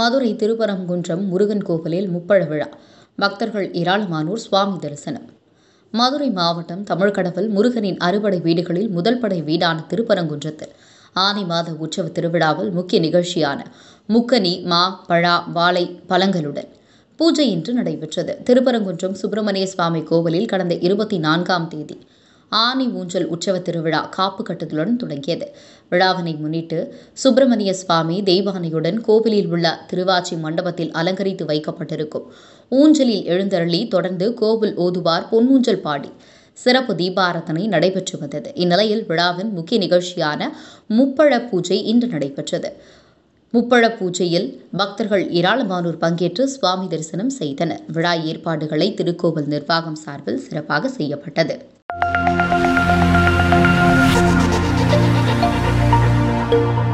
மதுரை திருப்பரங்குன்றம் முருகன் கோவிலில் முப்பழ விழா பக்தர்கள் ஏராளமானோர் சுவாமி தரிசனம் மதுரை மாவட்டம் தமிழ்கடவுள் முருகனின் அறுபடை வீடுகளில் முதல் படை வீடான திருப்பரங்குன்றத்தில் ஆனி மாத உற்சவ திருவிழாவில் முக்கிய நிகழ்ச்சியான முக்கனி மா பழா வாழை பழங்களுடன் பூஜை இன்று நடைபெற்றது திருப்பரங்குன்றம் சுப்பிரமணிய சுவாமி கோவிலில் கடந்த இருபத்தி நான்காம் தேதி ஆனி ஊஞ்சல் உற்சவ திருவிழா காப்பு கட்டுதலுடன் தொடங்கியது விழாவினை முன்னிட்டு சுப்பிரமணிய சுவாமி தெய்வானையுடன் கோவிலில் உள்ள திருவாச்சி மண்டபத்தில் அலங்கரித்து வைக்கப்பட்டிருக்கும் ஊஞ்சலில் எழுந்தருளி தொடர்ந்து கோவில் ஓதுவார் பொன்னூஞ்சல் பாடி சிறப்பு தீபாரத்தனை நடைபெற்று வந்தது இந்நிலையில் விழாவின் முக்கிய நிகழ்ச்சியான முப்பழ பூஜை இன்று நடைபெற்றது முப்பழ பூஜையில் பக்தர்கள் ஏராளமானோர் பங்கேற்று சுவாமி தரிசனம் செய்தனர் விழா ஏற்பாடுகளை திருக்கோவில் நிர்வாகம் சார்பில் சிறப்பாக செய்யப்பட்டது Thank you.